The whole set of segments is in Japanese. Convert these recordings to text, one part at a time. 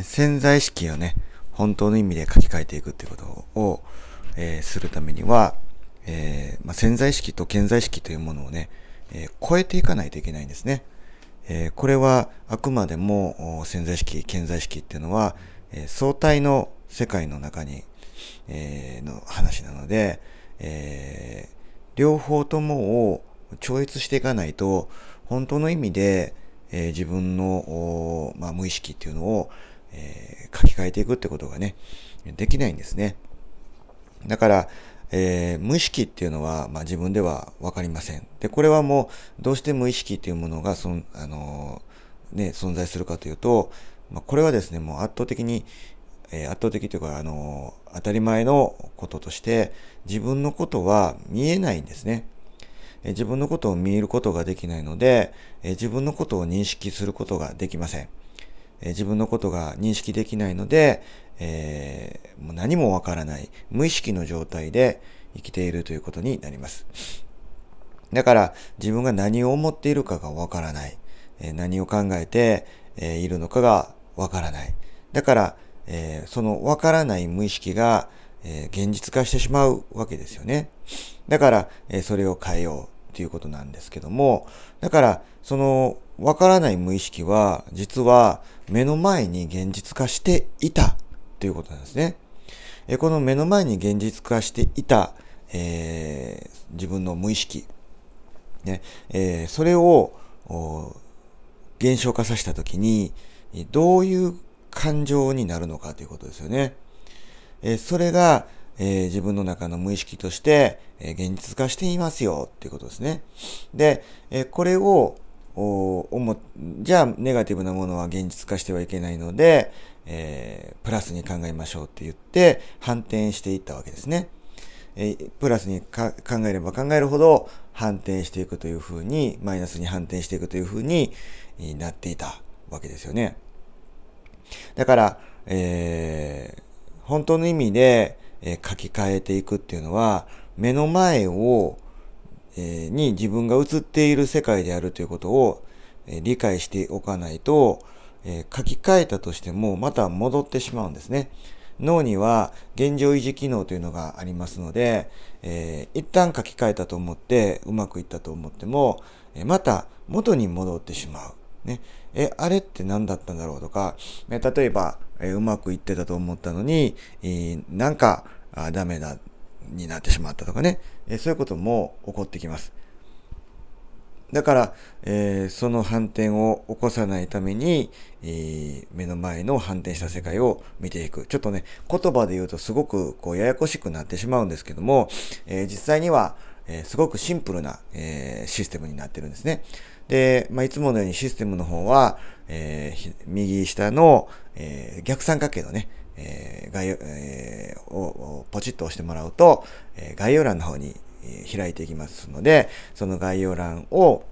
潜在意識をね、本当の意味で書き換えていくってことを、えー、するためには、えー、まあ、潜在意識と健在意識というものをね、えー、超えていかないといけないんですね。えこれはあくまでも潜在意識、健在意識っていうのは、え相対の世界の中に、えの話なので、え両方ともを超越していかないと、本当の意味で、え自分の、まあ、無意識っていうのをえー、書き換えていくってことがね、できないんですね。だから、えー、無意識っていうのは、まあ、自分では分かりません。で、これはもう、どうして無意識っていうものが、そん、あのー、ね、存在するかというと、まあ、これはですね、もう圧倒的に、えー、圧倒的というか、あの当たり前のこととして、自分のことは見えないんですね。え自分のことを見ることができないので、え自分のことを認識することができません。え自分のことが認識できないので、えー、もう何もわからない無意識の状態で生きているということになります。だから自分が何を思っているかがわからない、え何を考えて、えいるのかがわからない。だから、えー、そのわからない無意識が、えー、現実化してしまうわけですよね。だから、えー、それを変えようということなんですけども、だから、そのわからない無意識は、実は目の前に現実化していたということなんですね。えこの目の前に現実化していた、えー、自分の無意識、ねえー、それを現象化させたときに、どういう感情になるのかということですよね。えー、それが、えー、自分の中の無意識として、えー、現実化していますよっていうことですね。で、えこれをもじゃあネガティブなものは現実化してはいけないので、えー、プラスに考えましょうって言って反転していったわけですね。えー、プラスに考えれば考えるほど反転していくというふうにマイナスに反転していくというふうになっていたわけですよね。だから、えー、本当の意味で、えー、書き換えていくっていうのは目の前をに自分が映っている世界であるということを理解しておかないと、書き換えたとしてもまた戻ってしまうんですね。脳には現状維持機能というのがありますので、えー、一旦書き換えたと思ってうまくいったと思っても、えまた元に戻ってしまう。ね、え、あれって何だったんだろうとか、え例えば、えうまくいってたと思ったのに、えなんかダメだになってしまったとかね、えそういうことも起こってきます。だから、えー、その反転を起こさないために、えー、目の前の反転した世界を見ていく。ちょっとね、言葉で言うとすごくこうややこしくなってしまうんですけども、えー、実際には、えすごくシンプルな、えシステムになってるんですね。で、まあ、いつものようにシステムの方は、え右下の、え逆三角形のね、えー、概要、えー、をポチッと押してもらうと、え概要欄の方に開いていきますので、その概要欄を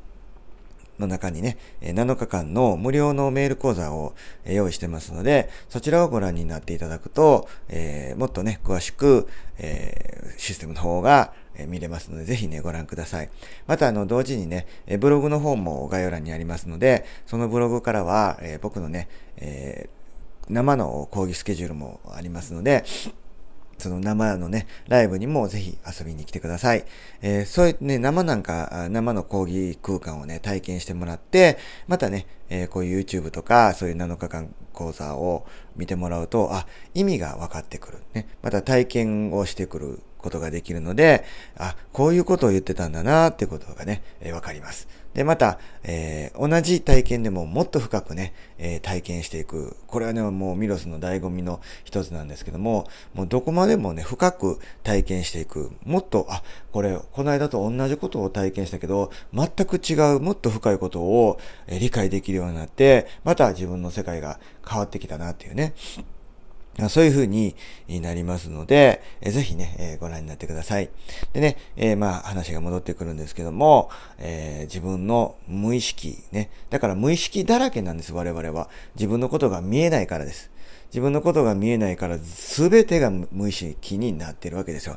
の中にね、7日間の無料のメール講座を用意してますので、そちらをご覧になっていただくと、えー、もっとね、詳しく、えー、システムの方が見れますので、ぜひね、ご覧ください。また、あの、同時にね、ブログの方も概要欄にありますので、そのブログからは、えー、僕のね、えー生の講義スケジュールもありますので、その生のね、ライブにもぜひ遊びに来てください。えー、そういうね、生なんか、生の講義空間をね、体験してもらって、またね、えー、こういう YouTube とか、そういう7日間講座を見てもらうと、あ、意味が分かってくる。ね、また体験をしてくることができるので、あ、こういうことを言ってたんだなってことがね、えー、わかります。で、また、えー、同じ体験でももっと深くね、えー、体験していく。これはね、もうミロスの醍醐味の一つなんですけども、もうどこまでもね、深く体験していく。もっと、あ、これ、この間と同じことを体験したけど、全く違う、もっと深いことを、えー、理解できるようになって、また自分の世界が変わってきたなっていうね。そういう風になりますので、ぜひね、えー、ご覧になってください。でね、えー、まあ話が戻ってくるんですけども、えー、自分の無意識ね、だから無意識だらけなんです、我々は。自分のことが見えないからです。自分のことが見えないから全てが無意識になっているわけですよ。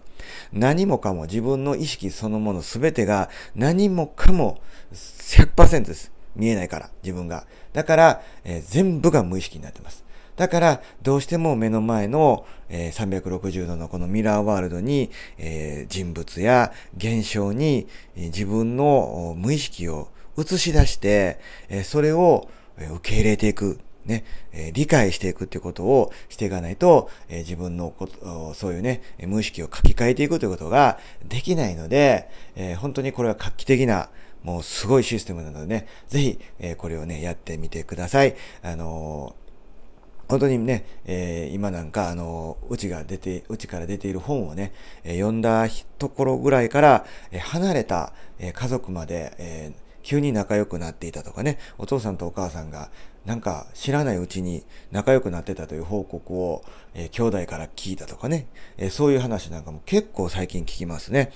何もかも自分の意識そのもの全てが何もかも100%です。見えないから、自分が。だから、え全部が無意識になってます。だから、どうしても目の前の、えー、360度のこのミラーワールドに、えー、人物や現象に、えー、自分の無意識を映し出して、えー、それを受け入れていく。ね、えー、理解していくっていうことをしていかないと、えー、自分のこと、そういうね、無意識を書き換えていくということができないので、えー、本当にこれは画期的なもうすごいシステムなのでね、ぜひ、えー、これをね、やってみてください。あのー本当にね、えー、今なんか、あの、うちが出て、うちから出ている本をね、えー、読んだところぐらいから、えー、離れた、え家族まで、え急に仲良くなっていたとかね、お父さんとお母さんが、なんか知らないうちに仲良くなってたという報告を、え兄弟から聞いたとかね、えそういう話なんかも結構最近聞きますね。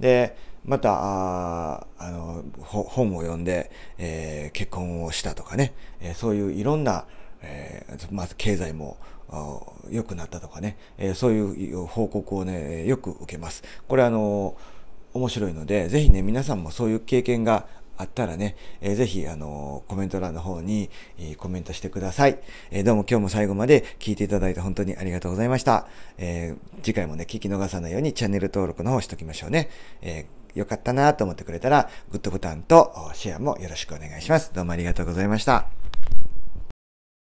で、また、あの、本を読んで、え結婚をしたとかね、えそういういろんな、えー、まず経済も良くなったとかね、えー、そういう報告をね、よく受けます。これあのー、面白いので、ぜひね、皆さんもそういう経験があったらね、えー、ぜひ、あのー、コメント欄の方に、えー、コメントしてください、えー、どうも今日も最後まで聞いていただいて本当にありがとうございました。え次回もね、聞き逃さないようにチャンネル登録の方しときましょうね。えー、よかったなと思ってくれたら、グッドボタンとシェアもよろしくお願いします。どうもありがとうございました。